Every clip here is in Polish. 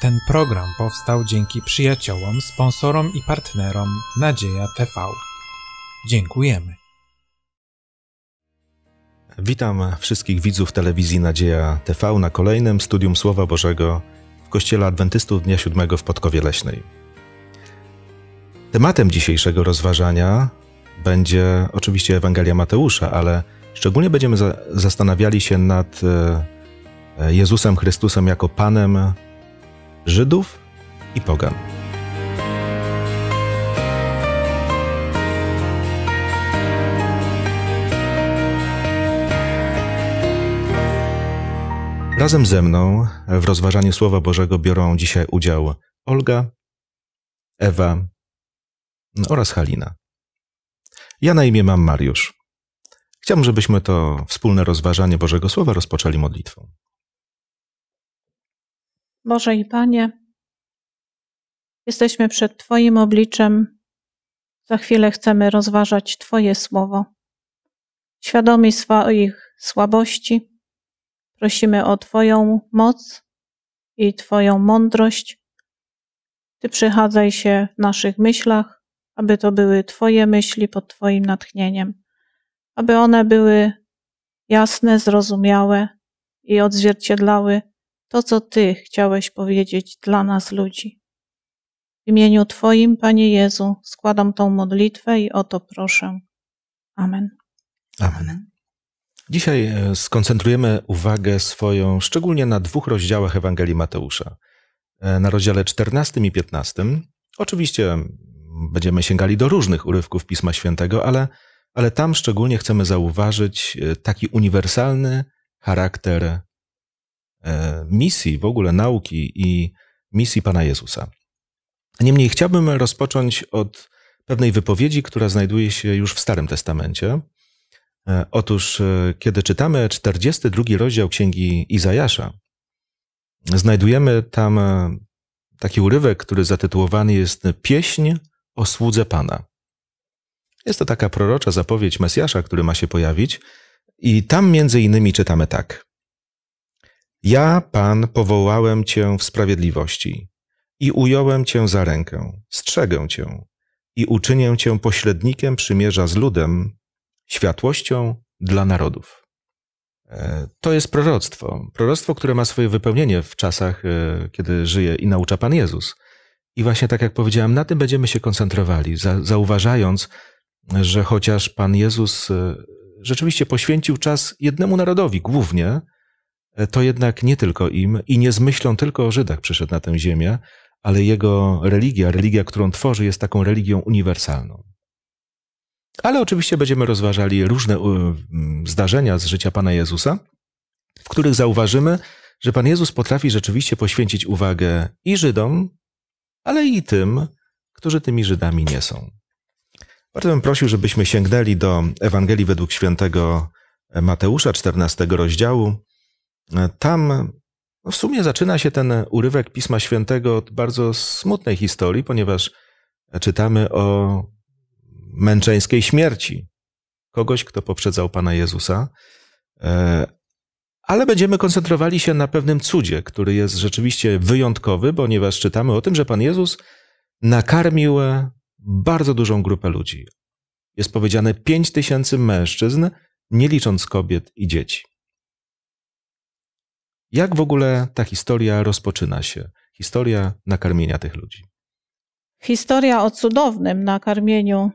Ten program powstał dzięki przyjaciołom, sponsorom i partnerom Nadzieja TV. Dziękujemy. Witam wszystkich widzów telewizji Nadzieja TV na kolejnym studium Słowa Bożego w Kościele Adwentystów Dnia Siódmego w Podkowie Leśnej. Tematem dzisiejszego rozważania będzie oczywiście Ewangelia Mateusza, ale szczególnie będziemy zastanawiali się nad e, Jezusem Chrystusem jako Panem Żydów i Pogan. Razem ze mną w rozważaniu Słowa Bożego biorą dzisiaj udział Olga, Ewa no oraz Halina. Ja na imię mam Mariusz. Chciałbym, żebyśmy to wspólne rozważanie Bożego Słowa rozpoczęli modlitwą. Boże i Panie, jesteśmy przed Twoim obliczem. Za chwilę chcemy rozważać Twoje słowo. Świadomi swoich słabości, prosimy o Twoją moc i Twoją mądrość. Ty przychadzaj się w naszych myślach, aby to były Twoje myśli pod Twoim natchnieniem, aby one były jasne, zrozumiałe i odzwierciedlały to, co Ty chciałeś powiedzieć dla nas ludzi. W imieniu Twoim, Panie Jezu, składam tą modlitwę i o to proszę. Amen. Amen. Dzisiaj e, skoncentrujemy uwagę swoją szczególnie na dwóch rozdziałach Ewangelii Mateusza. E, na rozdziale 14 i 15. Oczywiście będziemy sięgali do różnych urywków Pisma Świętego, ale, ale tam szczególnie chcemy zauważyć e, taki uniwersalny charakter E, misji w ogóle nauki i misji Pana Jezusa. Niemniej chciałbym rozpocząć od pewnej wypowiedzi, która znajduje się już w Starym Testamencie. E, otóż, e, kiedy czytamy 42 rozdział Księgi Izajasza, znajdujemy tam taki urywek, który zatytułowany jest Pieśń o słudze Pana. Jest to taka prorocza zapowiedź Mesjasza, który ma się pojawić, i tam między innymi czytamy tak. Ja, Pan, powołałem Cię w sprawiedliwości i ująłem Cię za rękę, strzegę Cię i uczynię Cię pośrednikiem przymierza z ludem, światłością dla narodów. E, to jest proroctwo. Proroctwo, które ma swoje wypełnienie w czasach, e, kiedy żyje i naucza Pan Jezus. I właśnie tak jak powiedziałem, na tym będziemy się koncentrowali, zauważając, że chociaż Pan Jezus e, rzeczywiście poświęcił czas jednemu narodowi głównie, to jednak nie tylko im i nie z myślą tylko o Żydach przyszedł na tę ziemię, ale jego religia, religia, którą tworzy, jest taką religią uniwersalną. Ale oczywiście będziemy rozważali różne mm, zdarzenia z życia Pana Jezusa, w których zauważymy, że Pan Jezus potrafi rzeczywiście poświęcić uwagę i Żydom, ale i tym, którzy tymi Żydami nie są. Bardzo bym prosił, żebyśmy sięgnęli do Ewangelii według świętego Mateusza, 14 rozdziału, tam no, w sumie zaczyna się ten urywek Pisma Świętego od bardzo smutnej historii, ponieważ czytamy o męczeńskiej śmierci kogoś, kto poprzedzał Pana Jezusa. E, ale będziemy koncentrowali się na pewnym cudzie, który jest rzeczywiście wyjątkowy, ponieważ czytamy o tym, że Pan Jezus nakarmił bardzo dużą grupę ludzi. Jest powiedziane 5 tysięcy mężczyzn, nie licząc kobiet i dzieci. Jak w ogóle ta historia rozpoczyna się? Historia nakarmienia tych ludzi. Historia o cudownym nakarmieniu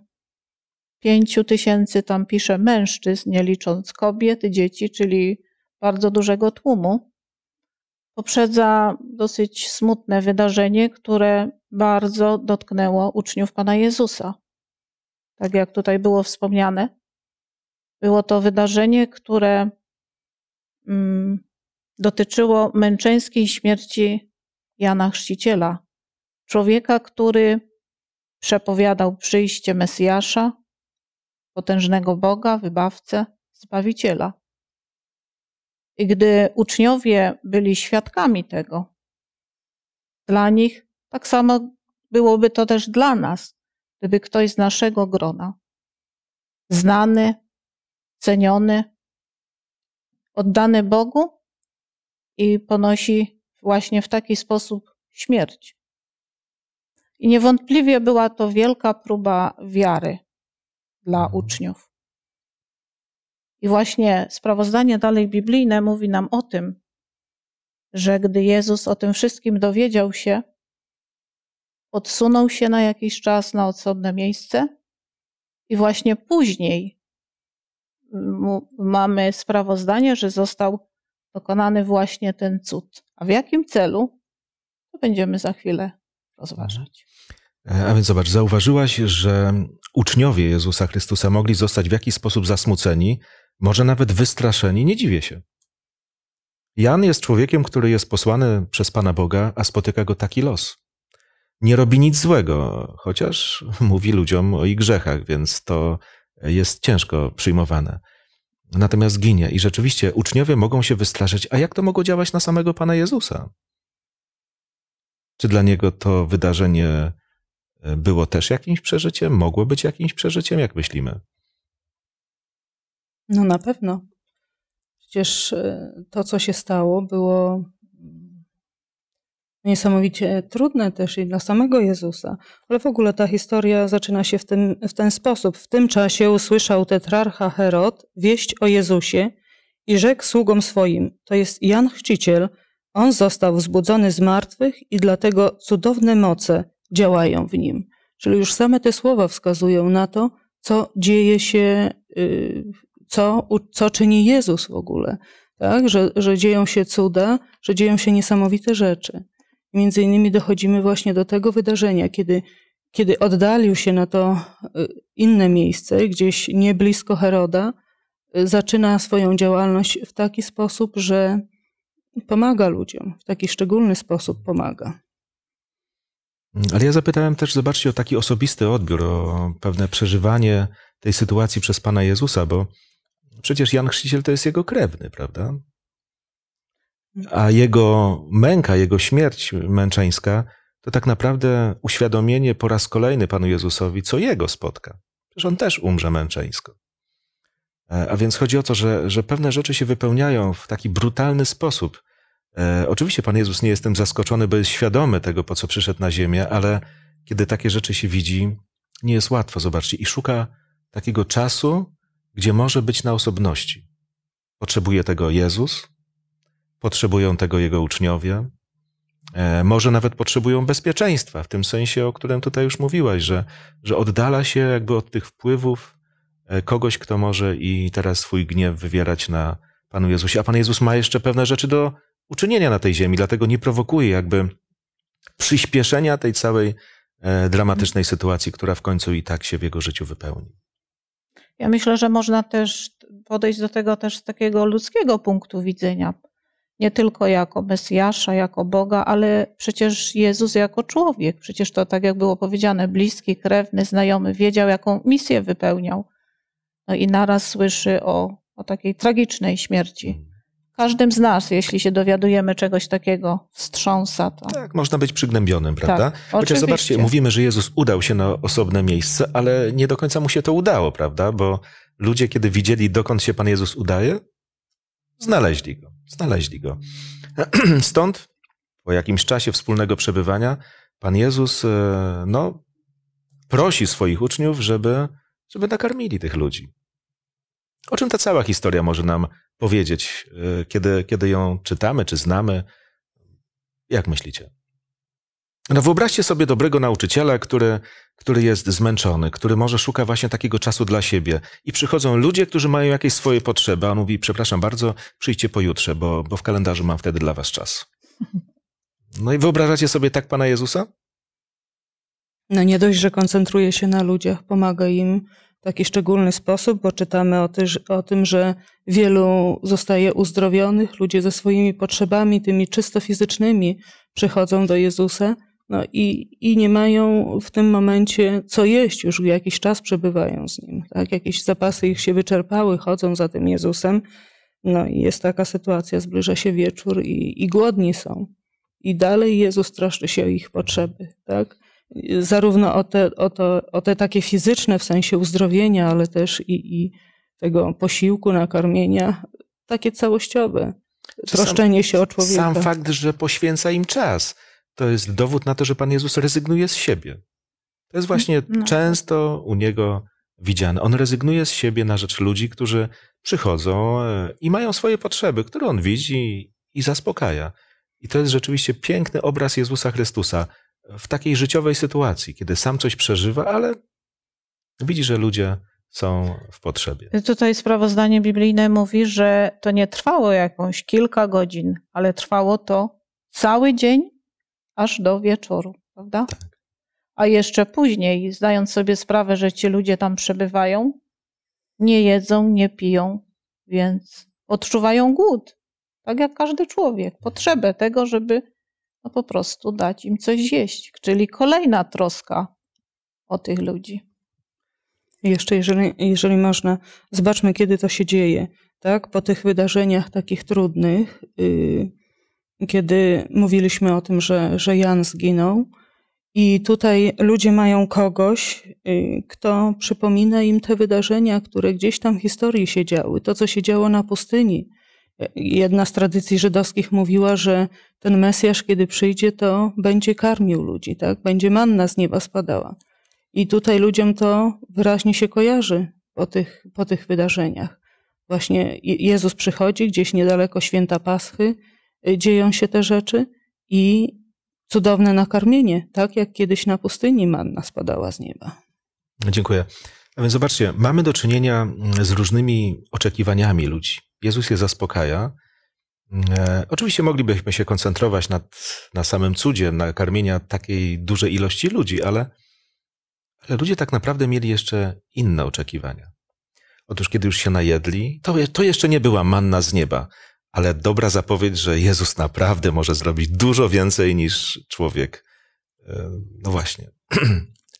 pięciu tysięcy, tam pisze, mężczyzn, nie licząc kobiet, dzieci, czyli bardzo dużego tłumu, poprzedza dosyć smutne wydarzenie, które bardzo dotknęło uczniów Pana Jezusa. Tak jak tutaj było wspomniane, było to wydarzenie, które mm, dotyczyło męczeńskiej śmierci Jana Chrzciciela, człowieka, który przepowiadał przyjście Mesjasza, potężnego Boga, wybawcę, zbawiciela. I gdy uczniowie byli świadkami tego, dla nich tak samo byłoby to też dla nas, gdyby ktoś z naszego grona, znany, ceniony, oddany Bogu, i ponosi właśnie w taki sposób śmierć. I niewątpliwie była to wielka próba wiary dla mhm. uczniów. I właśnie sprawozdanie dalej biblijne mówi nam o tym, że gdy Jezus o tym wszystkim dowiedział się, odsunął się na jakiś czas na odsądne miejsce i właśnie później mm, mamy sprawozdanie, że został dokonany właśnie ten cud. A w jakim celu, to będziemy za chwilę rozważać. E, a więc zobacz, zauważyłaś, że uczniowie Jezusa Chrystusa mogli zostać w jakiś sposób zasmuceni, może nawet wystraszeni. Nie dziwię się. Jan jest człowiekiem, który jest posłany przez Pana Boga, a spotyka go taki los. Nie robi nic złego, chociaż mówi ludziom o ich grzechach, więc to jest ciężko przyjmowane natomiast ginie. I rzeczywiście uczniowie mogą się wystraszyć, a jak to mogło działać na samego Pana Jezusa? Czy dla niego to wydarzenie e, było też jakimś przeżyciem? Mogło być jakimś przeżyciem? Jak myślimy? No na pewno. Przecież e, to, co się stało, było niesamowicie trudne też i dla samego Jezusa. Ale w ogóle ta historia zaczyna się w, tym, w ten sposób. W tym czasie usłyszał tetrarcha Herod wieść o Jezusie i rzekł sługom swoim, to jest Jan Chrzciciel, on został wzbudzony z martwych i dlatego cudowne moce działają w nim. Czyli już same te słowa wskazują na to, co dzieje się, y, co, co czyni Jezus w ogóle. Tak? Że, że dzieją się cuda, że dzieją się niesamowite rzeczy. Między innymi dochodzimy właśnie do tego wydarzenia, kiedy, kiedy oddalił się na to y, inne miejsce, gdzieś nie blisko Heroda, y, zaczyna swoją działalność w taki sposób, że pomaga ludziom, w taki szczególny sposób pomaga. Ale ja zapytałem też, zobaczcie, o taki osobisty odbiór, o pewne przeżywanie tej sytuacji przez Pana Jezusa, bo przecież Jan Chrzciciel to jest jego krewny, prawda? a jego męka, jego śmierć męczeńska, to tak naprawdę uświadomienie po raz kolejny Panu Jezusowi, co jego spotka. Przecież on też umrze męczeńsko. E, a więc chodzi o to, że, że pewne rzeczy się wypełniają w taki brutalny sposób. E, oczywiście Pan Jezus nie jestem zaskoczony, bo jest świadomy tego, po co przyszedł na ziemię, ale kiedy takie rzeczy się widzi, nie jest łatwo, zobaczcie, i szuka takiego czasu, gdzie może być na osobności. Potrzebuje tego Jezus, potrzebują tego jego uczniowie, e, może nawet potrzebują bezpieczeństwa, w tym sensie, o którym tutaj już mówiłaś, że, że oddala się jakby od tych wpływów e, kogoś, kto może i teraz swój gniew wywierać na Panu Jezusie. A Pan Jezus ma jeszcze pewne rzeczy do uczynienia na tej ziemi, dlatego nie prowokuje jakby przyspieszenia tej całej e, dramatycznej sytuacji, która w końcu i tak się w jego życiu wypełni. Ja myślę, że można też podejść do tego też z takiego ludzkiego punktu widzenia nie tylko jako Mesjasza, jako Boga, ale przecież Jezus jako człowiek. Przecież to, tak jak było powiedziane, bliski, krewny, znajomy, wiedział, jaką misję wypełniał. No i naraz słyszy o, o takiej tragicznej śmierci. Każdym z nas, jeśli się dowiadujemy czegoś takiego, wstrząsa to. Tak, można być przygnębionym, prawda? Tak, Chociaż oczywiście. zobaczcie, mówimy, że Jezus udał się na osobne miejsce, ale nie do końca mu się to udało, prawda? Bo ludzie, kiedy widzieli, dokąd się Pan Jezus udaje, Znaleźli go. Znaleźli go. Stąd po jakimś czasie wspólnego przebywania Pan Jezus e, no, prosi swoich uczniów, żeby, żeby nakarmili tych ludzi. O czym ta cała historia może nam powiedzieć, e, kiedy, kiedy ją czytamy czy znamy? Jak myślicie? No wyobraźcie sobie dobrego nauczyciela, który, który jest zmęczony, który może szuka właśnie takiego czasu dla siebie. I przychodzą ludzie, którzy mają jakieś swoje potrzeby, a on mówi, przepraszam bardzo, przyjdźcie pojutrze, bo, bo w kalendarzu mam wtedy dla was czas. No i wyobrażacie sobie tak Pana Jezusa? No nie dość, że koncentruje się na ludziach, pomaga im w taki szczególny sposób, bo czytamy o, o tym, że wielu zostaje uzdrowionych, ludzie ze swoimi potrzebami, tymi czysto fizycznymi, przychodzą do Jezusa no i, i nie mają w tym momencie co jeść, już jakiś czas przebywają z nim. Tak? Jakieś zapasy ich się wyczerpały, chodzą za tym Jezusem. No i jest taka sytuacja, zbliża się wieczór i, i głodni są. I dalej Jezus troszczy się o ich potrzeby. Tak? Zarówno o te, o, to, o te takie fizyczne w sensie uzdrowienia, ale też i, i tego posiłku, nakarmienia, takie całościowe. Troszczenie sam, się o człowieka. Sam fakt, że poświęca im czas to jest dowód na to, że Pan Jezus rezygnuje z siebie. To jest właśnie mm, no. często u niego widziane. On rezygnuje z siebie na rzecz ludzi, którzy przychodzą e, i mają swoje potrzeby, które on widzi i zaspokaja. I to jest rzeczywiście piękny obraz Jezusa Chrystusa w takiej życiowej sytuacji, kiedy sam coś przeżywa, ale widzi, że ludzie są w potrzebie. Tutaj sprawozdanie biblijne mówi, że to nie trwało jakąś kilka godzin, ale trwało to cały dzień aż do wieczoru, prawda? Tak. A jeszcze później, zdając sobie sprawę, że ci ludzie tam przebywają, nie jedzą, nie piją, więc odczuwają głód, tak jak każdy człowiek, potrzebę tego, żeby no po prostu dać im coś zjeść, czyli kolejna troska o tych ludzi. Jeszcze, jeżeli, jeżeli można, zobaczmy, kiedy to się dzieje. Tak? Po tych wydarzeniach takich trudnych, yy, kiedy mówiliśmy o tym, że, że Jan zginął. I tutaj ludzie mają kogoś, y, kto przypomina im te wydarzenia, które gdzieś tam w historii się działy, to co się działo na pustyni. Jedna z tradycji żydowskich mówiła, że ten Mesjasz, kiedy przyjdzie, to będzie karmił ludzi, tak? Będzie manna z nieba spadała. I tutaj ludziom to wyraźnie się kojarzy po tych, po tych wydarzeniach. Właśnie Jezus przychodzi gdzieś niedaleko święta Paschy, Y, dzieją się te rzeczy i cudowne nakarmienie, tak jak kiedyś na pustyni manna spadała z nieba. Dziękuję. A więc zobaczcie, mamy do czynienia mm, z różnymi oczekiwaniami ludzi. Jezus je zaspokaja. Mm, e, oczywiście moglibyśmy się koncentrować nad, na samym cudzie, na karmienia takiej dużej ilości ludzi, ale, ale ludzie tak naprawdę mieli jeszcze inne oczekiwania. Otóż, kiedy już się najedli, to, to jeszcze nie była manna z nieba ale dobra zapowiedź, że Jezus naprawdę może zrobić dużo więcej niż człowiek. E, no właśnie.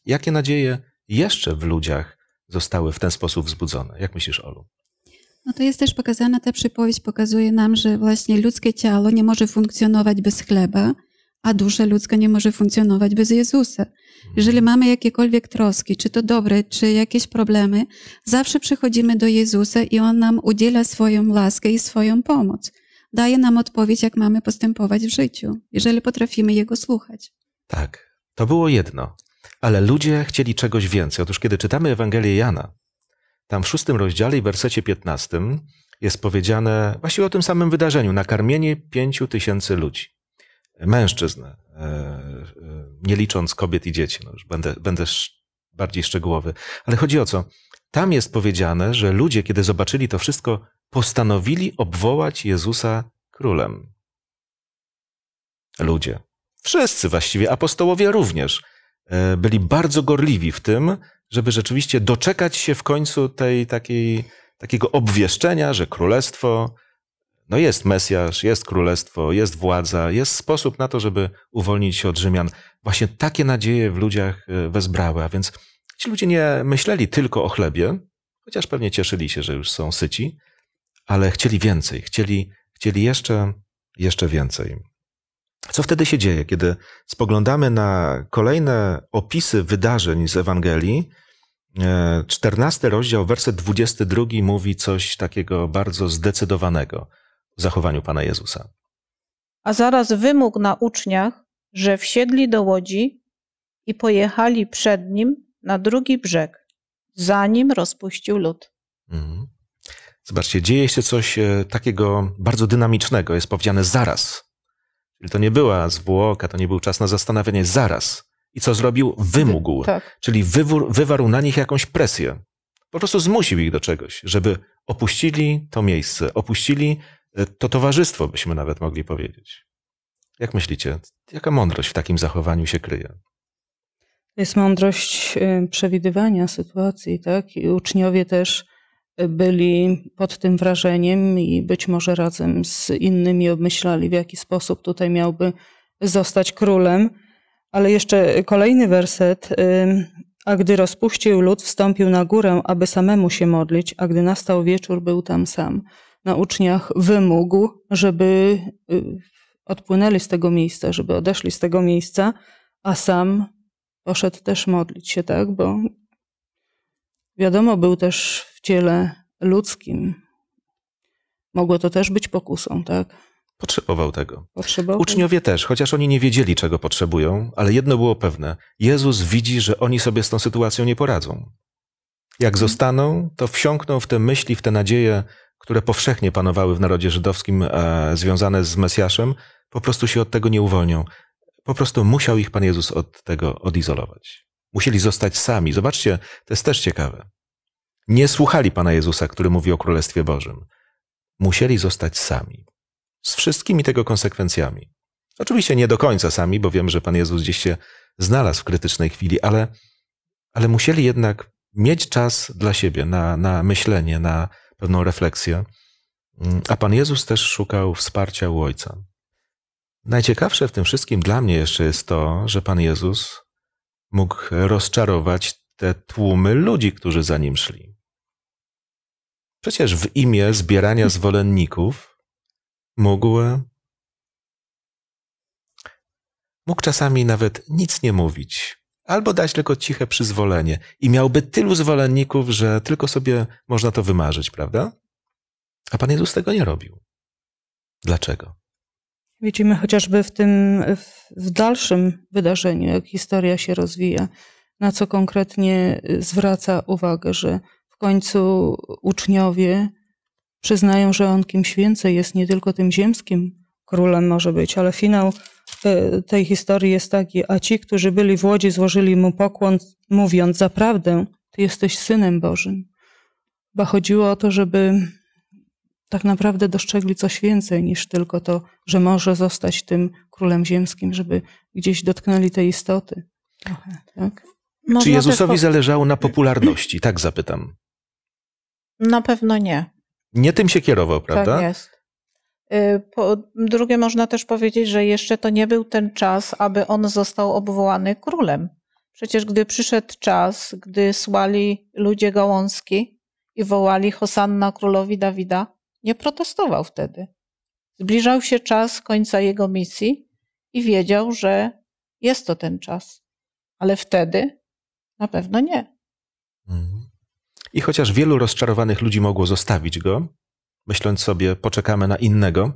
Jakie nadzieje jeszcze w ludziach zostały w ten sposób wzbudzone? Jak myślisz, Olu? No to jest też pokazana, ta przypowieść pokazuje nam, że właśnie ludzkie ciało nie może funkcjonować bez chleba a dusza ludzka nie może funkcjonować bez Jezusa. Jeżeli mamy jakiekolwiek troski, czy to dobre, czy jakieś problemy, zawsze przychodzimy do Jezusa i On nam udziela swoją łaskę i swoją pomoc. Daje nam odpowiedź, jak mamy postępować w życiu, jeżeli potrafimy Jego słuchać. Tak, to było jedno. Ale ludzie chcieli czegoś więcej. Otóż, kiedy czytamy Ewangelię Jana, tam w szóstym rozdziale i wersecie piętnastym jest powiedziane właśnie o tym samym wydarzeniu: nakarmienie pięciu tysięcy ludzi mężczyzn, e, e, nie licząc kobiet i dzieci. No już będę, będę bardziej szczegółowy. Ale chodzi o co? Tam jest powiedziane, że ludzie, kiedy zobaczyli to wszystko, postanowili obwołać Jezusa królem. Ludzie. Wszyscy właściwie, apostołowie również, e, byli bardzo gorliwi w tym, żeby rzeczywiście doczekać się w końcu tej takiej, takiego obwieszczenia, że królestwo no jest Mesjasz, jest królestwo, jest władza, jest sposób na to, żeby uwolnić się od Rzymian. Właśnie takie nadzieje w ludziach e, wezbrały, a więc ci ludzie nie myśleli tylko o chlebie, chociaż pewnie cieszyli się, że już są syci, ale chcieli więcej, chcieli, chcieli jeszcze, jeszcze więcej. Co wtedy się dzieje, kiedy spoglądamy na kolejne opisy wydarzeń z Ewangelii? 14 e, rozdział, werset 22 mówi coś takiego bardzo zdecydowanego zachowaniu Pana Jezusa. A zaraz wymógł na uczniach, że wsiedli do łodzi i pojechali przed nim na drugi brzeg, zanim rozpuścił lód. Mhm. Zobaczcie, dzieje się coś e, takiego bardzo dynamicznego. Jest powiedziane zaraz. Czyli to nie była zwłoka, to nie był czas na zastanawianie. Zaraz. I co zrobił? Wymógł. Tak. Czyli wywór, wywarł na nich jakąś presję. Po prostu zmusił ich do czegoś, żeby opuścili to miejsce, opuścili Y, to towarzystwo, byśmy nawet mogli powiedzieć. Jak myślicie, jaka mądrość w takim zachowaniu się kryje? Jest mądrość y, przewidywania sytuacji, tak? I uczniowie też y, byli pod tym wrażeniem i być może razem z innymi obmyślali, w jaki sposób tutaj miałby zostać królem. Ale jeszcze kolejny werset. A gdy rozpuścił lud, wstąpił na górę, aby samemu się modlić, a gdy nastał wieczór, był tam sam na uczniach wymógł, żeby y, odpłynęli z tego miejsca, żeby odeszli z tego miejsca, a sam poszedł też modlić się, tak? Bo wiadomo, był też w ciele ludzkim. Mogło to też być pokusą, tak? Potrzebował tego. Potrzebował. Uczniowie też, chociaż oni nie wiedzieli, czego potrzebują, ale jedno było pewne: Jezus widzi, że oni sobie z tą sytuacją nie poradzą. Jak mhm. zostaną, to wsiąkną w te myśli, w te nadzieje które powszechnie panowały w narodzie żydowskim e, związane z Mesjaszem, po prostu się od tego nie uwolnią. Po prostu musiał ich Pan Jezus od tego odizolować. Musieli zostać sami. Zobaczcie, to jest też ciekawe. Nie słuchali Pana Jezusa, który mówi o Królestwie Bożym. Musieli zostać sami. Z wszystkimi tego konsekwencjami. Oczywiście nie do końca sami, bo wiem, że Pan Jezus gdzieś się znalazł w krytycznej chwili, ale, ale musieli jednak mieć czas dla siebie, na, na myślenie, na, pewną refleksję. Mm, a Pan Jezus też szukał wsparcia u Ojca. Najciekawsze w tym wszystkim dla mnie jeszcze jest to, że Pan Jezus mógł rozczarować te tłumy ludzi, którzy za nim szli. Przecież w imię zbierania zwolenników mógł, e, mógł czasami nawet nic nie mówić, albo dać tylko ciche przyzwolenie. I miałby tylu zwolenników, że tylko sobie można to wymarzyć, prawda? A Pan Jezus tego nie robił. Dlaczego? Widzimy chociażby w tym, w dalszym wydarzeniu, jak historia się rozwija, na co konkretnie y, zwraca uwagę, że w końcu uczniowie przyznają, że on kimś więcej jest, nie tylko tym ziemskim królem może być, ale finał te, tej historii jest taki, a ci, którzy byli w Łodzi, złożyli mu pokłon, mówiąc zaprawdę, ty jesteś Synem Bożym. Bo chodziło o to, żeby tak naprawdę dostrzegli coś więcej niż tylko to, że może zostać tym królem ziemskim, żeby gdzieś dotknęli tej istoty. tak? Czy Jezusowi zależało na popularności? Tak zapytam. Na pewno nie. Nie tym się kierował, tak prawda? Tak jest. Y, po drugie, można też powiedzieć, że jeszcze to nie był ten czas, aby on został obwołany królem. Przecież gdy przyszedł czas, gdy słali ludzie gałązki i wołali Hosanna królowi Dawida, nie protestował wtedy. Zbliżał się czas końca jego misji i wiedział, że jest to ten czas. Ale wtedy na pewno nie. Mhm. I chociaż wielu rozczarowanych ludzi mogło zostawić go, myśląc sobie, poczekamy na innego,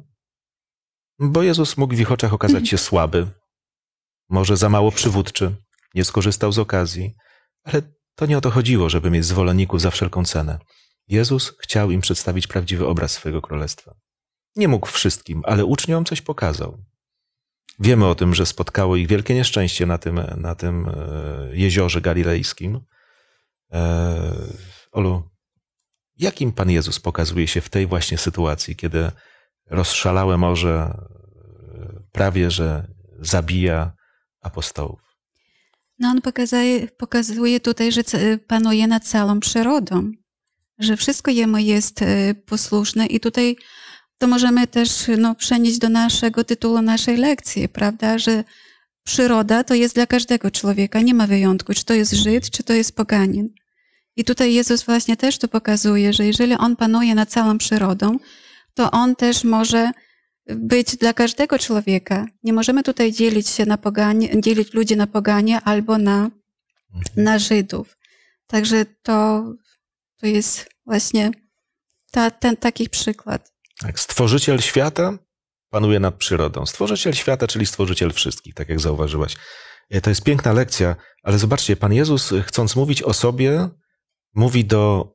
bo Jezus mógł w ich oczach okazać się słaby, może za mało przywódczy, nie skorzystał z okazji, ale to nie o to chodziło, żeby mieć zwolenników za wszelką cenę. Jezus chciał im przedstawić prawdziwy obraz swojego królestwa. Nie mógł wszystkim, ale uczniom coś pokazał. Wiemy o tym, że spotkało ich wielkie nieszczęście na tym, na tym e, jeziorze galilejskim. E, Olu, Jakim Pan Jezus pokazuje się w tej właśnie sytuacji, kiedy rozszalałe morze e, prawie że zabija apostołów? No on pokazuje, pokazuje tutaj, że panuje nad całą przyrodą, że wszystko jemu jest e, posłuszne i tutaj to możemy też no, przenieść do naszego tytułu naszej lekcji, prawda, że przyroda to jest dla każdego człowieka, nie ma wyjątku, czy to jest Żyd, czy to jest poganin. I tutaj Jezus właśnie też to pokazuje, że jeżeli On panuje nad całą przyrodą, to On też może być dla każdego człowieka. Nie możemy tutaj dzielić się na poganie, dzielić ludzi na poganie albo na, mhm. na Żydów. Także to, to jest właśnie ta, ten taki przykład. Tak, stworzyciel świata panuje nad przyrodą. Stworzyciel świata, czyli stworzyciel wszystkich, tak jak zauważyłaś. E, to jest piękna lekcja, ale zobaczcie, Pan Jezus, chcąc mówić o sobie, mówi do.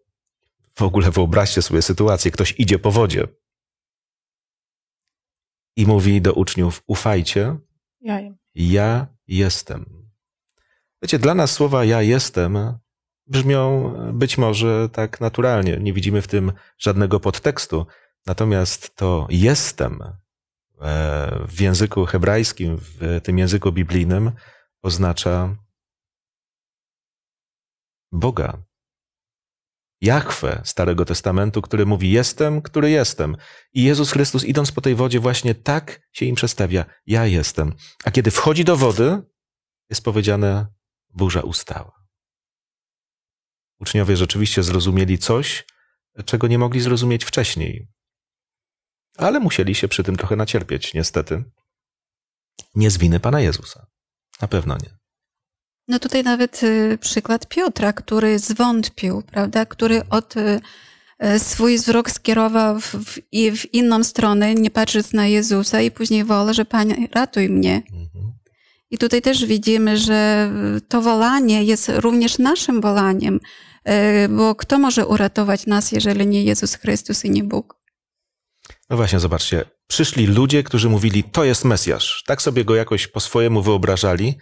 W ogóle wyobraźcie sobie sytuację: ktoś idzie po wodzie i mówi do uczniów: Ufajcie, ja, ja jestem. Wiecie, dla nas słowa ja jestem brzmią być może tak naturalnie. Nie widzimy w tym żadnego podtekstu. Natomiast to jestem e, w języku hebrajskim, w tym języku biblijnym, oznacza Boga. Jachwę Starego Testamentu, który mówi: Jestem, który jestem. I Jezus Chrystus, idąc po tej wodzie, właśnie tak się im przedstawia: Ja jestem. A kiedy wchodzi do wody, jest powiedziane: Burza ustała. Uczniowie rzeczywiście zrozumieli coś, czego nie mogli zrozumieć wcześniej. Ale musieli się przy tym trochę nacierpieć, niestety. Nie z winy pana Jezusa. Na pewno nie. No tutaj nawet y, przykład Piotra, który zwątpił, prawda, który od y, y, swój wzrok skierował w, w, inną stronę, nie patrząc na Jezusa i później woła, że Panie ratuj mnie. Mhm. I tutaj też widzimy, że to wolanie jest również naszym wolaniem, bo kto może uratować nas, jeżeli nie Jezus Chrystus i nie Bóg? No właśnie, zobaczcie. Przyszli ludzie, którzy mówili, to jest Mesjasz. Tak sobie go jakoś po swojemu wyobrażali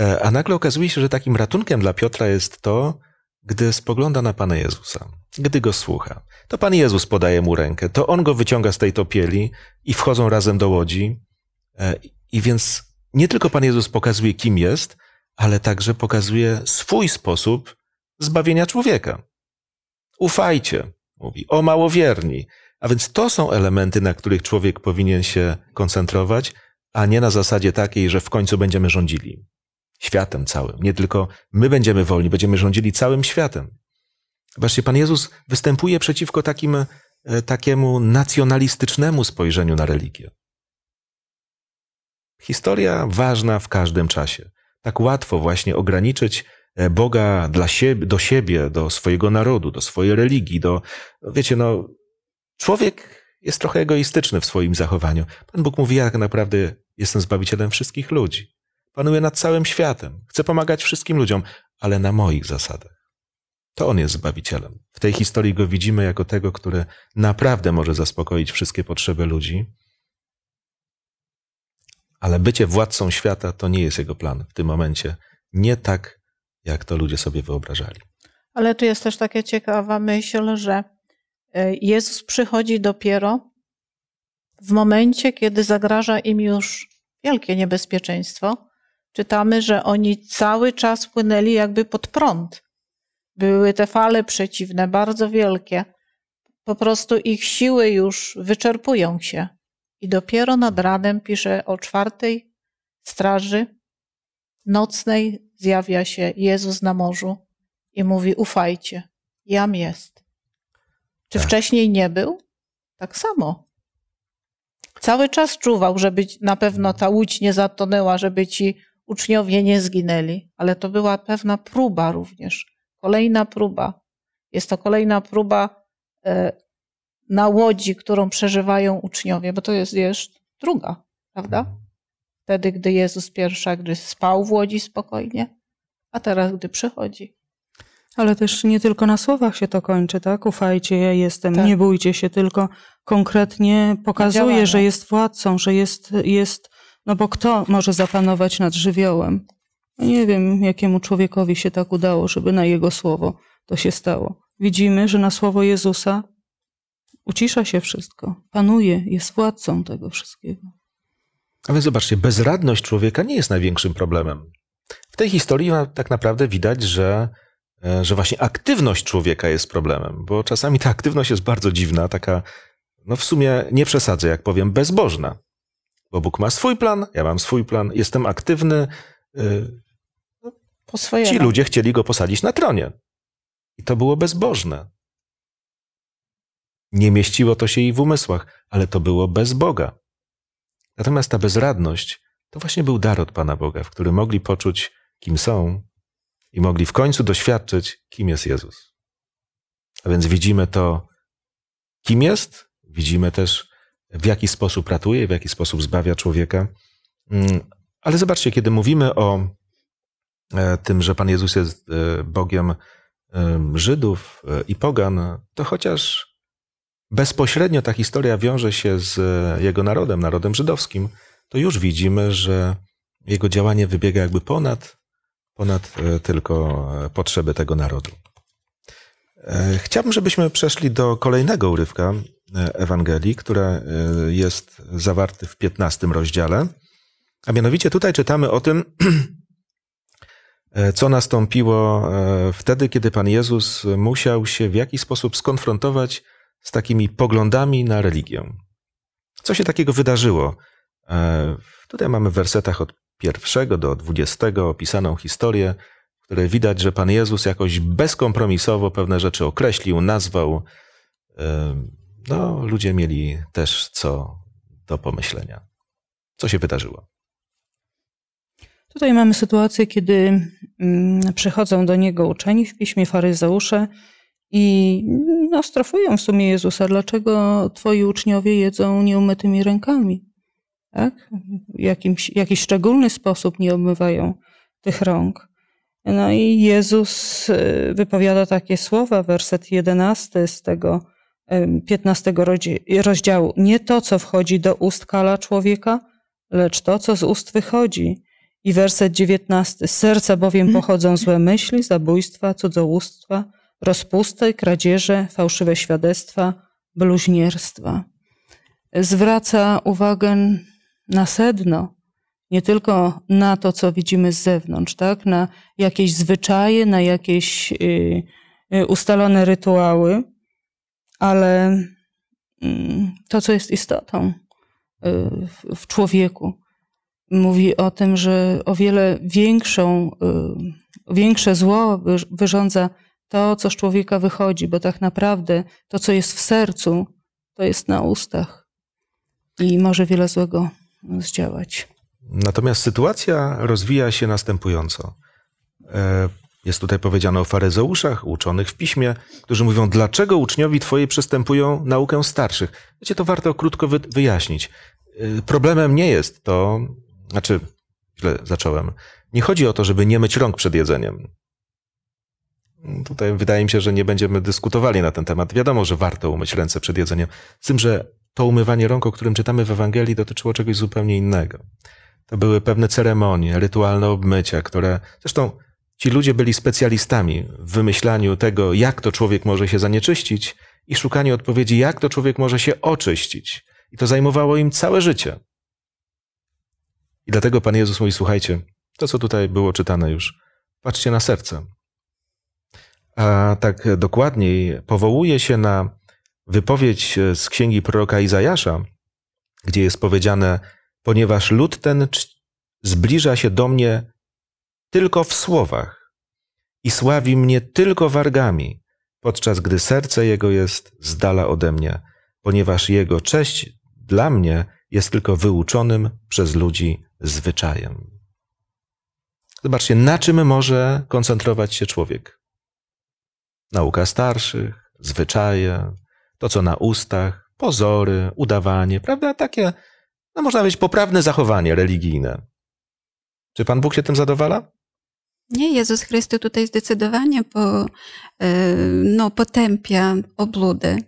E, a nagle okazuje się, że takim ratunkiem dla Piotra jest to, gdy spogląda na Pana Jezusa, gdy go słucha. To Pan Jezus podaje mu rękę, to on go wyciąga z tej topieli i wchodzą razem do łodzi. E, I więc nie tylko Pan Jezus pokazuje, kim jest, ale także pokazuje swój sposób zbawienia człowieka. Ufajcie, mówi, o małowierni. A więc to są elementy, na których człowiek powinien się koncentrować, a nie na zasadzie takiej, że w końcu będziemy rządzili światem całym. Nie tylko my będziemy wolni, będziemy rządzili całym światem. Właśnie Pan Jezus występuje przeciwko takim, e, takiemu nacjonalistycznemu spojrzeniu na religię. Historia ważna w każdym czasie. Tak łatwo właśnie ograniczyć e, Boga dla siebie, do siebie, do swojego narodu, do swojej religii, do, no wiecie, no, człowiek jest trochę egoistyczny w swoim zachowaniu. Pan Bóg mówi, ja tak naprawdę jestem zbawicielem wszystkich ludzi panuje nad całym światem. Chce pomagać wszystkim ludziom, ale na moich zasadach. To on jest zbawicielem. W tej historii go widzimy jako tego, który naprawdę może zaspokoić wszystkie potrzeby ludzi. Ale bycie władcą świata to nie jest jego plan w tym momencie. Nie tak, jak to ludzie sobie wyobrażali. Ale tu jest też taka ciekawa myśl, że e, Jezus przychodzi dopiero w momencie, kiedy zagraża im już wielkie niebezpieczeństwo, czytamy, że oni cały czas płynęli jakby pod prąd. Były te fale przeciwne, bardzo wielkie. Po prostu ich siły już wyczerpują się. I dopiero nad ranem pisze o czwartej straży nocnej zjawia się Jezus na morzu i mówi: Ufajcie, jam jest. Czy tak. wcześniej nie był? Tak samo. Cały czas czuwał, żeby na pewno ta łódź nie zatonęła, żeby ci uczniowie nie zginęli, ale to była pewna próba również, kolejna próba. Jest to kolejna próba e, na łodzi, którą przeżywają uczniowie, bo to jest już druga, prawda? Mhm. Wtedy, gdy Jezus pierwsza, gdy spał w łodzi spokojnie, a teraz, gdy przychodzi. Ale też nie tylko na słowach się to kończy, tak? Ufajcie, ja jestem, tak. nie bójcie się, tylko konkretnie pokazuje, że jest władcą, że jest, jest no bo kto może zapanować nad żywiołem? No nie wiem, jakiemu człowiekowi się tak udało, żeby na jego słowo to się stało. Widzimy, że na słowo Jezusa ucisza się wszystko, panuje, jest władcą tego wszystkiego. A więc zobaczcie, bezradność człowieka nie jest największym problemem. W tej historii tak naprawdę widać, że, e, że właśnie aktywność człowieka jest problemem, bo czasami ta aktywność jest bardzo dziwna, taka, no w sumie nie przesadzę, jak powiem, bezbożna. Bo Bóg ma swój plan, ja mam swój plan, jestem aktywny. Y, no, po Ci no. ludzie chcieli go posadzić na tronie. I to było bezbożne. Nie mieściło to się jej w umysłach, ale to było bez Boga. Natomiast ta bezradność to właśnie był dar od Pana Boga, w którym mogli poczuć, kim są i mogli w końcu doświadczyć, kim jest Jezus. A więc widzimy to, kim jest, widzimy też, w jaki sposób ratuje, w jaki sposób zbawia człowieka. Mm, ale zobaczcie, kiedy mówimy o e, tym, że Pan Jezus jest e, Bogiem Żydów e, i Pogan, to chociaż bezpośrednio ta historia wiąże się z jego narodem, narodem żydowskim, to już widzimy, że jego działanie wybiega jakby ponad, ponad tylko potrzeby tego narodu. Chciałbym, żebyśmy przeszli do kolejnego urywka, Ewangelii, które jest zawarte w 15 rozdziale. A mianowicie tutaj czytamy o tym, e, co nastąpiło e, wtedy, kiedy Pan Jezus musiał się w jakiś sposób skonfrontować z takimi poglądami na religię. Co się takiego wydarzyło? E, tutaj mamy w wersetach od pierwszego do dwudziestego opisaną historię, w której widać, że Pan Jezus jakoś bezkompromisowo pewne rzeczy określił, nazwał, no, ludzie mieli też co do pomyślenia. Co się wydarzyło? Tutaj mamy sytuację, kiedy mm, przychodzą do niego uczeni w piśmie faryzeusze i mm, ostrofują no, w sumie Jezusa, dlaczego twoi uczniowie jedzą nieumytymi rękami? Tak? W jakimś, jakiś szczególny sposób nie obmywają tych rąk. No i Jezus y, wypowiada takie słowa, werset jedenasty z tego 15 rozdziału. Nie to, co wchodzi do ust kala człowieka, lecz to, co z ust wychodzi. I werset 19. Z serca bowiem pochodzą złe myśli, zabójstwa, cudzołóstwa, rozpusty, kradzieże, fałszywe świadectwa, bluźnierstwa. Zwraca uwagę na sedno, nie tylko na to, co widzimy z zewnątrz, tak? na jakieś zwyczaje, na jakieś y, y, ustalone rytuały, ale mm, to, co jest istotą y, w człowieku, mówi o tym, że o wiele większą, y, większe zło wyrządza to, co z człowieka wychodzi, bo tak naprawdę to, co jest w sercu, to jest na ustach i może wiele złego zdziałać. Natomiast sytuacja rozwija się następująco. E, jest tutaj powiedziane o faryzeuszach, uczonych w piśmie, którzy mówią, dlaczego uczniowie twoi przestępują naukę starszych. Wiecie, to warto krótko wyjaśnić. Y, problemem nie jest to, znaczy, źle zacząłem. Nie chodzi o to, żeby nie myć rąk przed jedzeniem. Tutaj wydaje mi się, że nie będziemy dyskutowali na ten temat. Wiadomo, że warto umyć ręce przed jedzeniem. Z tym, że to umywanie rąk, o którym czytamy w Ewangelii, dotyczyło czegoś zupełnie innego. To były pewne ceremonie, rytualne obmycia, które zresztą Ci ludzie byli specjalistami w wymyślaniu tego, jak to człowiek może się zanieczyścić i szukaniu odpowiedzi, jak to człowiek może się oczyścić. I to zajmowało im całe życie. I dlatego Pan Jezus mówi: Słuchajcie, to co tutaj było czytane już, patrzcie na serce. A tak dokładniej powołuje się na wypowiedź z księgi proroka Izajasza, gdzie jest powiedziane: Ponieważ lud ten zbliża się do mnie tylko w słowach i sławi mnie tylko wargami, podczas gdy serce jego jest z dala ode mnie, ponieważ jego cześć dla mnie jest tylko wyuczonym przez ludzi zwyczajem. Zobaczcie, na czym może koncentrować się człowiek? Nauka starszych, zwyczaje, to co na ustach, pozory, udawanie, prawda? Takie, no można powiedzieć, poprawne zachowanie religijne. Czy Pan Bóg się tym zadowala? Nie, Jezus Chrystus tutaj zdecydowanie po, e, no, potępia obludy.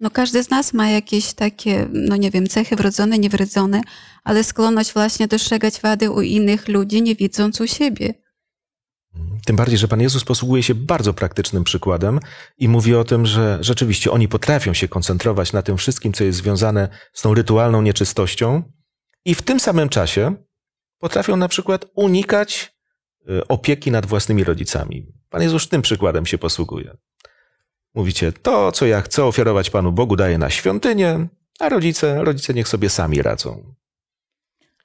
No, każdy z nas ma jakieś takie, no nie wiem, cechy wrodzone, niewrodzone, ale skłonność właśnie dostrzegać wady u innych ludzi, nie widząc u siebie. Tym bardziej, że Pan Jezus posługuje się bardzo praktycznym przykładem i mówi o tym, że rzeczywiście oni potrafią się koncentrować na tym wszystkim, co jest związane z tą rytualną nieczystością, i w tym samym czasie potrafią na przykład unikać Y, opieki nad własnymi rodzicami. Pan Jezus tym przykładem się posługuje. Mówicie, to co ja chcę ofiarować Panu Bogu daję na świątynię, a rodzice, rodzice niech sobie sami radzą.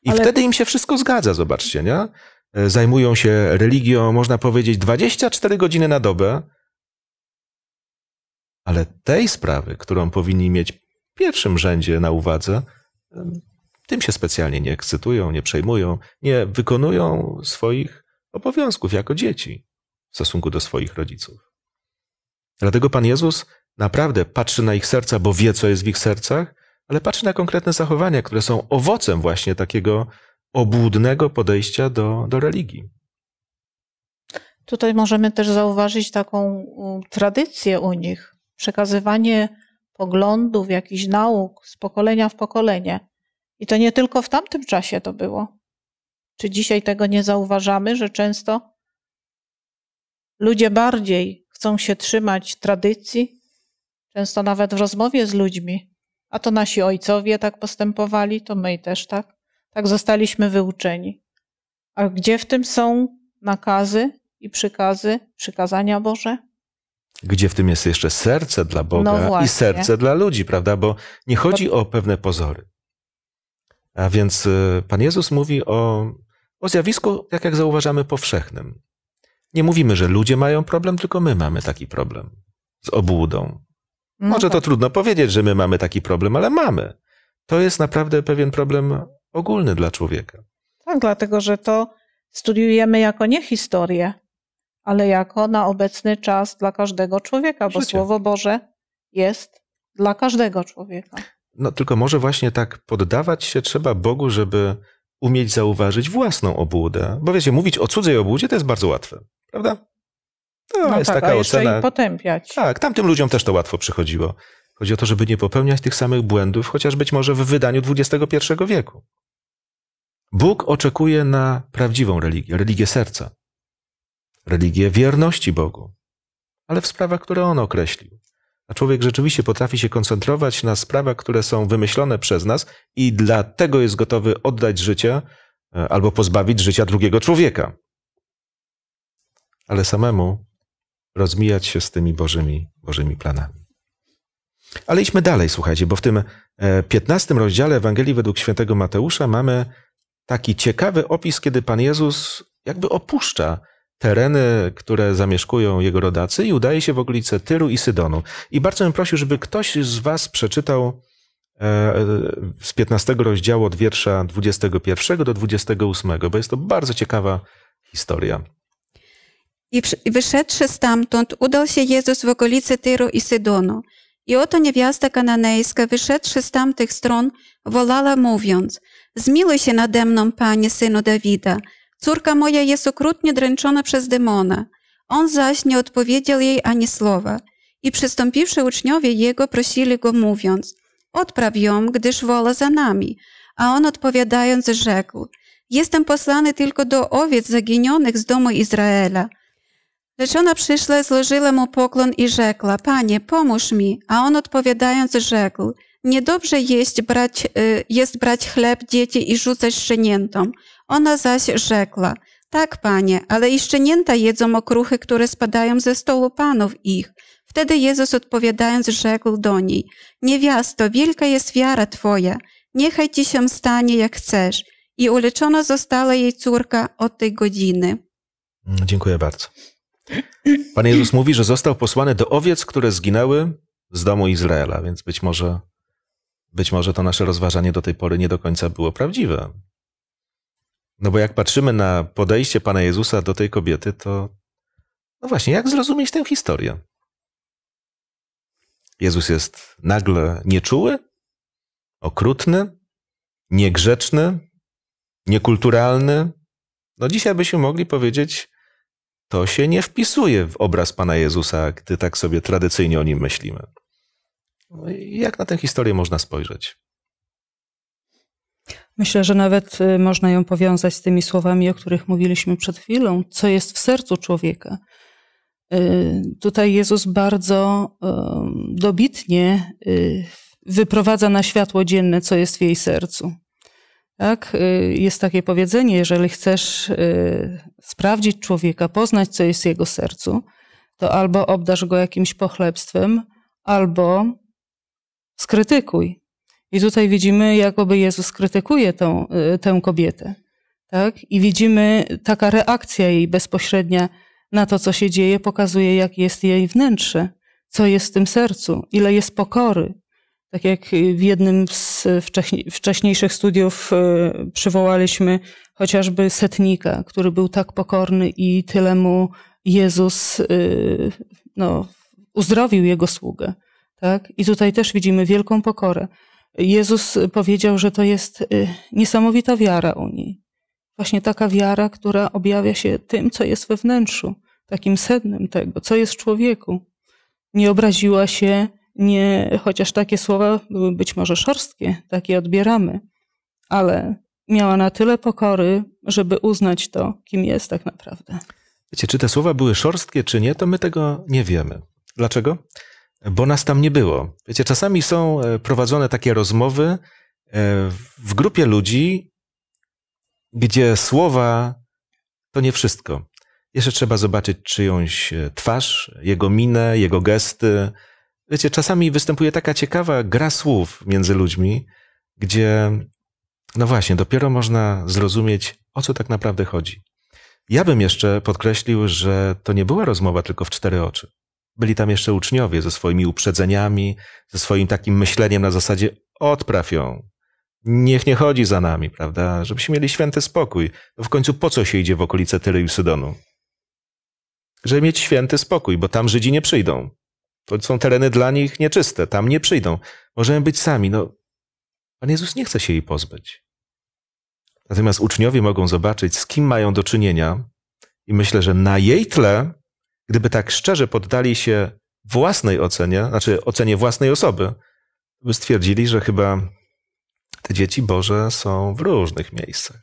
I Ale... wtedy im się wszystko zgadza, zobaczcie, nie? E, zajmują się religią, można powiedzieć, 24 godziny na dobę. Ale tej sprawy, którą powinni mieć w pierwszym rzędzie na uwadze, tym się specjalnie nie ekscytują, nie przejmują, nie wykonują swoich obowiązków jako dzieci w stosunku do swoich rodziców. Dlatego Pan Jezus naprawdę patrzy na ich serca, bo wie, co jest w ich sercach, ale patrzy na konkretne zachowania, które są owocem właśnie takiego obłudnego podejścia do, do religii. Tutaj możemy też zauważyć taką tradycję u nich, przekazywanie poglądów, jakichś nauk z pokolenia w pokolenie. I to nie tylko w tamtym czasie to było. Czy dzisiaj tego nie zauważamy, że często ludzie bardziej chcą się trzymać tradycji, często nawet w rozmowie z ludźmi, a to nasi ojcowie tak postępowali, to my też tak. Tak zostaliśmy wyuczeni. A gdzie w tym są nakazy i przykazy, przykazania Boże? Gdzie w tym jest jeszcze serce dla Boga no i serce dla ludzi, prawda? Bo nie chodzi o pewne pozory. A więc y, Pan Jezus mówi o o zjawisku, tak jak zauważamy, powszechnym. Nie mówimy, że ludzie mają problem, tylko my mamy taki problem z obłudą. No Może tak. to trudno powiedzieć, że my mamy taki problem, ale mamy. To jest naprawdę pewien problem ogólny dla człowieka. Tak, dlatego że to studiujemy jako nie historię, ale jako na obecny czas dla każdego człowieka, bo Życie. Słowo Boże jest dla każdego człowieka. No tylko może właśnie tak poddawać się trzeba Bogu, żeby umieć zauważyć własną obłudę. Bo wiecie, mówić o cudzej obłudzie to jest bardzo łatwe, prawda? To no, no jest tak, taka a ocena. I potępiać. Tak, tamtym ludziom też to łatwo przychodziło. Chodzi o to, żeby nie popełniać tych samych błędów, chociaż być może w wydaniu XXI wieku. Bóg oczekuje na prawdziwą religię, religię serca, religię wierności Bogu, ale w sprawach, które On określił a człowiek rzeczywiście potrafi się koncentrować na sprawach, które są wymyślone przez nas i dlatego jest gotowy oddać życie e, albo pozbawić życia drugiego człowieka. Ale samemu rozmijać się z tymi Bożymi, Bożymi planami. Ale idźmy dalej, słuchajcie, bo w tym 15 e, rozdziale Ewangelii według świętego Mateusza mamy taki ciekawy opis, kiedy Pan Jezus jakby opuszcza tereny, które zamieszkują jego rodacy i udaje się w okolice Tyru i Sydonu. I bardzo bym prosił, żeby ktoś z was przeczytał e, z 15 rozdziału od wiersza 21 do 28, bo jest to bardzo ciekawa historia. I wyszedłszy stamtąd, udał się Jezus w okolice Tyru i Sydonu. I oto niewiasta kananejska, wyszedłszy z tamtych stron, wolała mówiąc, Zmiluj się nade mną, Panie, Synu Dawida, Córka moja jest okrutnie dręczona przez demona. On zaś nie odpowiedział jej ani słowa. I przystąpiwszy uczniowie jego, prosili go mówiąc, odpraw ją, gdyż wola za nami. A on odpowiadając rzekł, jestem poslany tylko do owiec zaginionych z domu Izraela. Lecz ona przyszła, złożyła mu pokłon i rzekła, panie, pomóż mi. A on odpowiadając rzekł, niedobrze jest brać, y, jest brać chleb dzieci i rzucać szczeniętom. Ona zaś rzekła, tak, panie, ale i szczenięta jedzą okruchy, które spadają ze stołu panów ich. Wtedy Jezus odpowiadając rzekł do niej, niewiasto, wielka jest wiara twoja, niechaj ci się stanie jak chcesz. I uleczona została jej córka od tej godziny. Dziękuję bardzo. Pan Jezus mówi, że został posłany do owiec, które zginęły z domu Izraela, więc być może, być może to nasze rozważanie do tej pory nie do końca było prawdziwe. No bo jak patrzymy na podejście Pana Jezusa do tej kobiety, to no właśnie, jak zrozumieć tę historię? Jezus jest nagle nieczuły, okrutny, niegrzeczny, niekulturalny. No dzisiaj byśmy mogli powiedzieć, to się nie wpisuje w obraz Pana Jezusa, gdy tak sobie tradycyjnie o nim myślimy. No jak na tę historię można spojrzeć? Myślę, że nawet y, można ją powiązać z tymi słowami, o których mówiliśmy przed chwilą, co jest w sercu człowieka. Y, tutaj Jezus bardzo y, dobitnie wyprowadza na światło dzienne, co jest w jej sercu. Tak? Jest takie powiedzenie, jeżeli chcesz sprawdzić człowieka, poznać, co jest w jego sercu, to albo obdarz go jakimś pochlebstwem, albo skrytykuj. I tutaj widzimy, jakoby Jezus krytykuje tą, y, tę kobietę. Tak? I widzimy taka reakcja jej bezpośrednia na to, co się dzieje, pokazuje, jak jest jej wnętrze, co jest w tym sercu, ile jest pokory. Tak jak w jednym z wcześniejszych studiów y, przywołaliśmy chociażby setnika, który był tak pokorny i tyle mu Jezus y, no, uzdrowił jego sługę. Tak? I tutaj też widzimy wielką pokorę. Jezus powiedział, że to jest y, niesamowita wiara u niej. Właśnie taka wiara, która objawia się tym, co jest we wnętrzu, takim sednem tego, co jest w człowieku. Nie obraziła się, nie, chociaż takie słowa były być może szorstkie, takie odbieramy, ale miała na tyle pokory, żeby uznać to, kim jest tak naprawdę. Wiecie, czy te słowa były szorstkie, czy nie, to my tego nie wiemy. Dlaczego? bo nas tam nie było. Wiecie, czasami są e, prowadzone takie rozmowy e, w grupie ludzi, gdzie słowa to nie wszystko. Jeszcze trzeba zobaczyć czyjąś e, twarz, jego minę, jego gesty. Wiecie, czasami występuje taka ciekawa gra słów między ludźmi, gdzie, no właśnie, dopiero można zrozumieć, o co tak naprawdę chodzi. Ja bym jeszcze podkreślił, że to nie była rozmowa tylko w cztery oczy. Byli tam jeszcze uczniowie ze swoimi uprzedzeniami, ze swoim takim myśleniem na zasadzie odpraw ją. Niech nie chodzi za nami, prawda? Żebyśmy mieli święty spokój. To w końcu po co się idzie w okolice Tyry i Sydonu? Żeby mieć święty spokój, bo tam Żydzi nie przyjdą. To są tereny dla nich nieczyste, tam nie przyjdą. Możemy być sami. No, Pan Jezus nie chce się jej pozbyć. Natomiast uczniowie mogą zobaczyć, z kim mają do czynienia, i myślę, że na jej tle gdyby tak szczerze poddali się własnej ocenie, znaczy ocenie własnej osoby, by stwierdzili, że chyba te dzieci Boże są w różnych miejscach.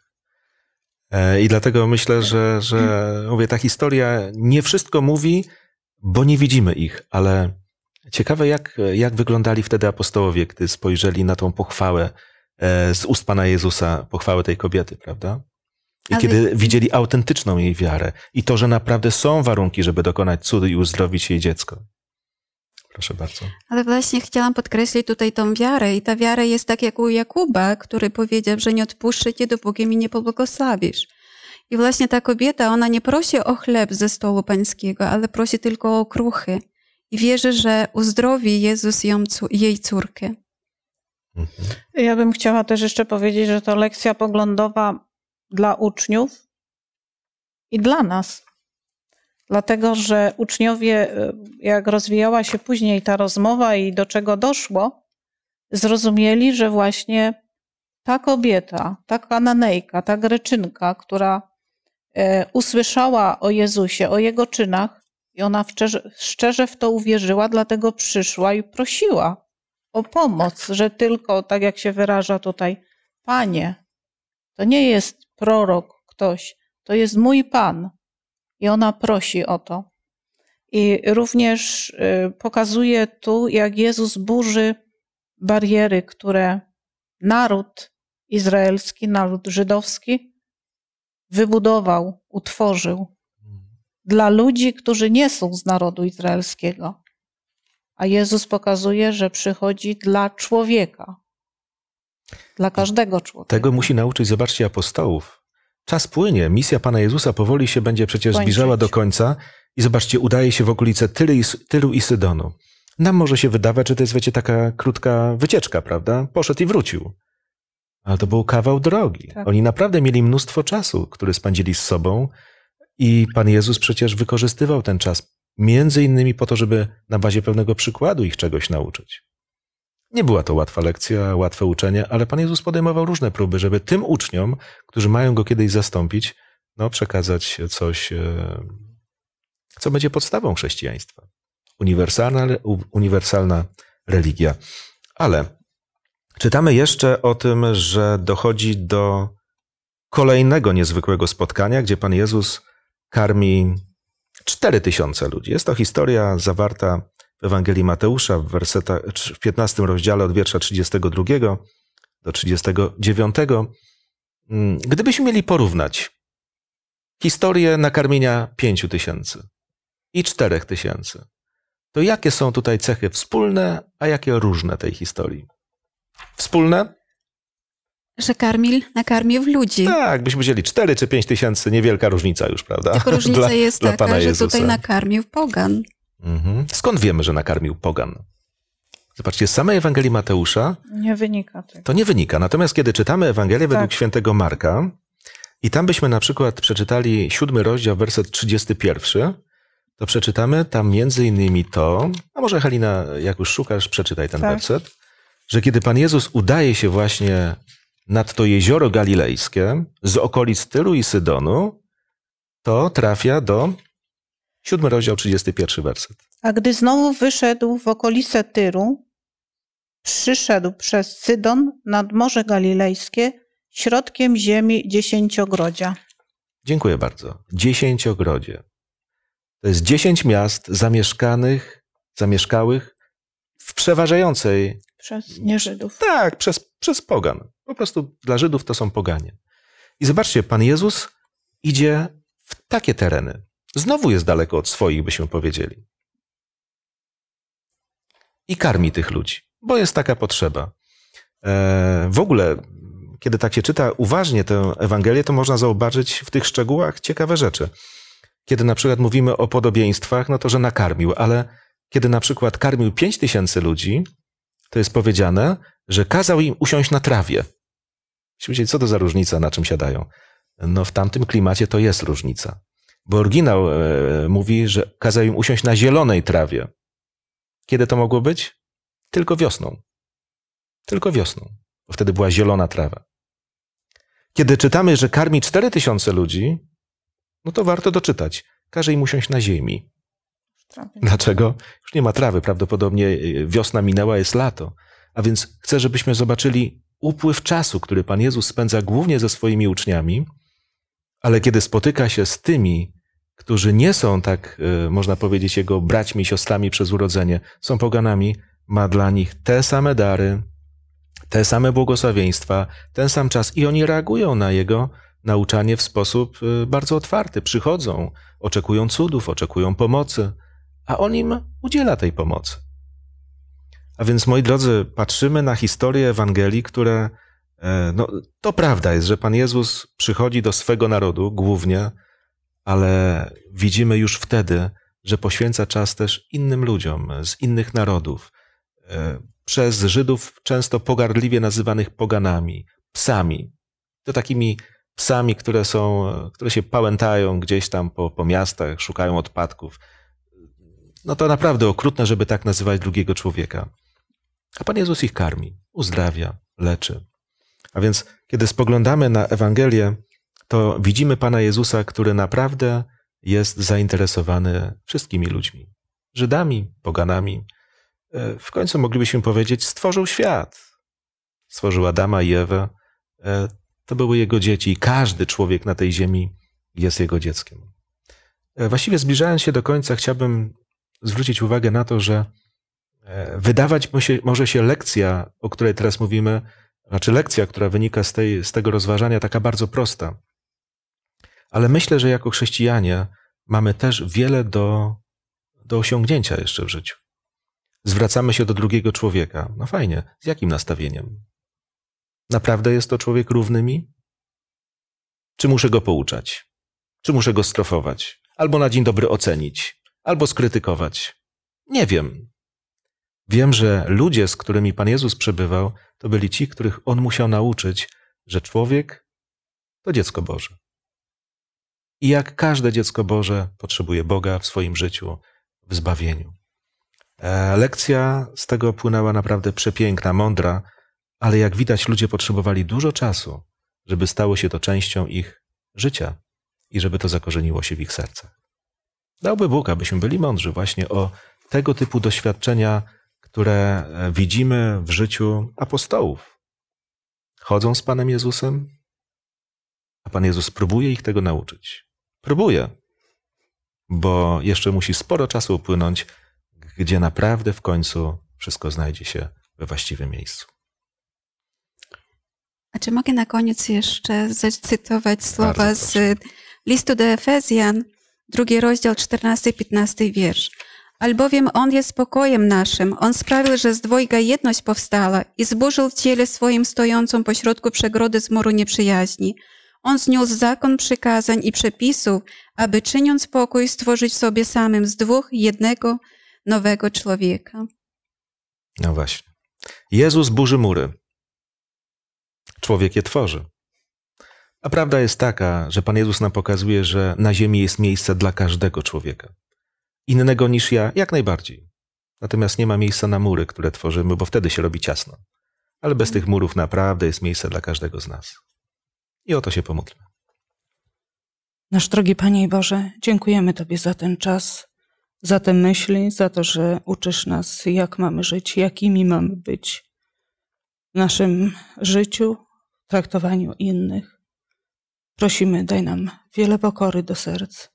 E, I dlatego myślę, że, że mówię, ta historia nie wszystko mówi, bo nie widzimy ich, ale ciekawe, jak, jak wyglądali wtedy apostołowie, gdy spojrzeli na tą pochwałę e, z ust Pana Jezusa, pochwałę tej kobiety, prawda? I Ale... kiedy widzieli autentyczną jej wiarę i to, że naprawdę są warunki, żeby dokonać cudu i uzdrowić jej dziecko. Proszę bardzo. Ale właśnie chciałam podkreślić tutaj tą wiarę. I ta wiara jest tak jak u Jakuba, który powiedział, że nie odpuszczę cię, dopóki mi nie pobłogosławisz. I właśnie ta kobieta, ona nie prosi o chleb ze stołu pańskiego, ale prosi tylko o kruchy. I wierzy, że uzdrowi Jezus ją, jej córkę. Mhm. Ja bym chciała też jeszcze powiedzieć, że to lekcja poglądowa dla uczniów i dla nas. Dlatego, że uczniowie, y, jak rozwijała się później ta rozmowa i do czego doszło, zrozumieli, że właśnie ta kobieta, ta kananejka, ta greczynka, która e, usłyszała o Jezusie, o jego czynach, i ona szczerze, szczerze w to uwierzyła, dlatego przyszła i prosiła o pomoc, że tylko, tak jak się wyraża tutaj, Panie, to nie jest prorok, ktoś, to jest mój Pan i ona prosi o to. I również y, pokazuje tu, jak Jezus burzy bariery, które naród izraelski, naród żydowski wybudował, utworzył dla ludzi, którzy nie są z narodu izraelskiego. A Jezus pokazuje, że przychodzi dla człowieka, dla każdego człowieka. Tego musi nauczyć, zobaczcie, apostołów. Czas płynie, misja Pana Jezusa powoli się będzie przecież Kończyć. zbliżała do końca i zobaczcie, udaje się w okolice tylu i Sydonu. Nam może się wydawać, że to jest, wiecie, taka krótka wycieczka, prawda? Poszedł i wrócił. Ale to był kawał drogi. Tak. Oni naprawdę mieli mnóstwo czasu, który spędzili z sobą i Pan Jezus przecież wykorzystywał ten czas między innymi po to, żeby na bazie pewnego przykładu ich czegoś nauczyć. Nie była to łatwa lekcja, łatwe uczenie, ale Pan Jezus podejmował różne próby, żeby tym uczniom, którzy mają go kiedyś zastąpić, no, przekazać coś, e, co będzie podstawą chrześcijaństwa. Uniwersalna, uniwersalna religia. Ale czytamy jeszcze o tym, że dochodzi do kolejnego niezwykłego spotkania, gdzie Pan Jezus karmi 4000 ludzi. Jest to historia zawarta Ewangelii Mateusza w, werseta, w 15 rozdziale od wiersza 32 do 39. Mm, gdybyśmy mieli porównać historię nakarmienia 5 tysięcy i 4 tysięcy, to jakie są tutaj cechy wspólne, a jakie różne tej historii? Wspólne? Że karmil nakarmił ludzi. Tak, byśmy wzięli 4 czy 5 tysięcy, niewielka różnica już, prawda? Tylko różnica dla, jest dla taka, że Jezusa. tutaj nakarmił pogan. Mhm. Skąd wiemy, że nakarmił pogan? Zobaczcie, z samej Ewangelii Mateusza. Nie wynika tego. To nie wynika. Natomiast kiedy czytamy Ewangelię tak. według świętego Marka, i tam byśmy na przykład przeczytali siódmy rozdział, werset 31, to przeczytamy tam między innymi to, a może Halina, jak już szukasz, przeczytaj ten tak. werset, że kiedy Pan Jezus udaje się właśnie nad to jezioro galilejskie z okolic Tylu i Sydonu, to trafia do Siódmy rozdział, 31 werset. A gdy znowu wyszedł w okolice Tyru, przyszedł przez Sydon nad Morze Galilejskie, środkiem ziemi dziesięciogrodzia. Dziękuję bardzo. Dziesięciogrodzie. To jest dziesięć miast zamieszkanych, zamieszkałych w przeważającej. Przez Żydów. Tak, przez, przez pogan. Po prostu dla Żydów to są poganie. I zobaczcie, Pan Jezus idzie w takie tereny. Znowu jest daleko od swoich, byśmy powiedzieli. I karmi tych ludzi, bo jest taka potrzeba. E, w ogóle, kiedy tak się czyta uważnie tę Ewangelię, to można zobaczyć w tych szczegółach ciekawe rzeczy. Kiedy na przykład mówimy o podobieństwach, no to że nakarmił, ale kiedy na przykład karmił pięć tysięcy ludzi, to jest powiedziane, że kazał im usiąść na trawie. Myślicie, co to za różnica, na czym siadają? No w tamtym klimacie to jest różnica. Bo oryginał e, mówi, że kazał im usiąść na zielonej trawie. Kiedy to mogło być? Tylko wiosną. Tylko wiosną, bo wtedy była zielona trawa. Kiedy czytamy, że karmi 4000 ludzi, no to warto doczytać. Każe im usiąść na ziemi. Dlaczego? Już nie ma trawy, prawdopodobnie e, wiosna minęła, jest lato. A więc chcę, żebyśmy zobaczyli upływ czasu, który Pan Jezus spędza głównie ze swoimi uczniami, ale kiedy spotyka się z tymi, którzy nie są tak, e, można powiedzieć, jego braćmi, siostrami przez urodzenie, są poganami, ma dla nich te same dary, te same błogosławieństwa, ten sam czas i oni reagują na jego nauczanie w sposób e, bardzo otwarty. Przychodzą, oczekują cudów, oczekują pomocy, a on im udziela tej pomocy. A więc, moi drodzy, patrzymy na historię Ewangelii, które E, no, to prawda jest, że Pan Jezus przychodzi do swego narodu głównie, ale widzimy już wtedy, że poświęca czas też innym ludziom z innych narodów, e, przez Żydów często pogardliwie nazywanych poganami, psami. To takimi psami, które, są, które się pałętają gdzieś tam po, po miastach, szukają odpadków. No to naprawdę okrutne, żeby tak nazywać drugiego człowieka. A Pan Jezus ich karmi, uzdrawia, leczy. A więc, kiedy spoglądamy na Ewangelię, to widzimy Pana Jezusa, który naprawdę jest zainteresowany wszystkimi ludźmi Żydami, Poganami. E, w końcu moglibyśmy powiedzieć, stworzył świat. Stworzył Adama i Ewę. E, to były jego dzieci. Każdy człowiek na tej ziemi jest jego dzieckiem. E, właściwie zbliżając się do końca, chciałbym zwrócić uwagę na to, że wydawać może się lekcja, o której teraz mówimy, znaczy lekcja, która wynika z, tej, z tego rozważania, taka bardzo prosta. Ale myślę, że jako chrześcijanie mamy też wiele do, do osiągnięcia jeszcze w życiu. Zwracamy się do drugiego człowieka. No fajnie, z jakim nastawieniem? Naprawdę jest to człowiek równy mi? Czy muszę go pouczać? Czy muszę go strofować? Albo na dzień dobry ocenić? Albo skrytykować? Nie wiem. Wiem, że ludzie, z którymi Pan Jezus przebywał, to byli ci, których On musiał nauczyć, że człowiek to dziecko Boże. I jak każde dziecko Boże potrzebuje Boga w swoim życiu, w zbawieniu. E, lekcja z tego płynęła naprawdę przepiękna, mądra, ale jak widać, ludzie potrzebowali dużo czasu, żeby stało się to częścią ich życia i żeby to zakorzeniło się w ich sercach. Dałby Bóg, abyśmy byli mądrzy właśnie o tego typu doświadczenia które e, widzimy w życiu apostołów. Chodzą z Panem Jezusem, a Pan Jezus próbuje ich tego nauczyć. Próbuje, bo jeszcze musi sporo czasu upłynąć, gdzie naprawdę w końcu wszystko znajdzie się we właściwym miejscu. A czy mogę na koniec jeszcze zacytować słowa z listu do Efezjan, drugi rozdział, 14-15 wiersz albowiem On jest spokojem naszym. On sprawił, że z dwojga jedność powstała i zburzył w ciele swoim stojącą pośrodku przegrody z muru nieprzyjaźni. On zniósł zakon przykazań i przepisów, aby czyniąc pokój stworzyć sobie samym z dwóch jednego nowego człowieka. No właśnie. Jezus burzy mury. Człowiek je tworzy. A prawda jest taka, że Pan Jezus nam pokazuje, że na ziemi jest miejsce dla każdego człowieka innego niż ja, jak najbardziej. Natomiast nie ma miejsca na mury, które tworzymy, bo wtedy się robi ciasno. Ale bez mhm. tych murów naprawdę jest miejsce dla każdego z nas. I o to się pomódlmy. Nasz drogi Panie i Boże, dziękujemy Tobie za ten czas, za te myśli, za to, że uczysz nas, jak mamy żyć, jakimi mamy być w naszym życiu, traktowaniu innych. Prosimy, daj nam wiele pokory do serc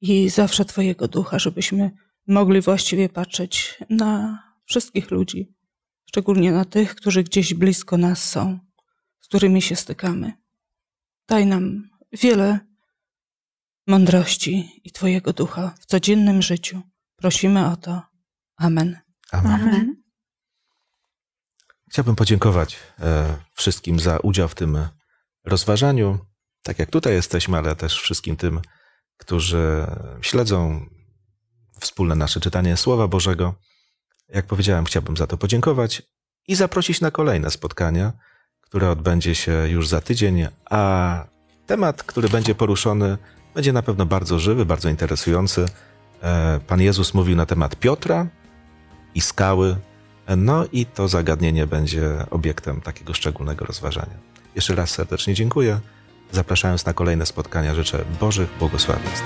i zawsze Twojego ducha, żebyśmy mogli właściwie patrzeć na wszystkich ludzi, szczególnie na tych, którzy gdzieś blisko nas są, z którymi się stykamy. Daj nam wiele mądrości i Twojego ducha w codziennym życiu. Prosimy o to. Amen. Amen. Amen. Chciałbym podziękować e, wszystkim za udział w tym rozważaniu. Tak jak tutaj jesteśmy, ale też wszystkim tym, którzy śledzą wspólne nasze czytanie Słowa Bożego. Jak powiedziałem, chciałbym za to podziękować i zaprosić na kolejne spotkania, które odbędzie się już za tydzień, a temat, który będzie poruszony, będzie na pewno bardzo żywy, bardzo interesujący. E, Pan Jezus mówił na temat Piotra i skały, no i to zagadnienie będzie obiektem takiego szczególnego rozważania. Jeszcze raz serdecznie dziękuję. Zapraszając na kolejne spotkania życzę Bożych błogosławieństw.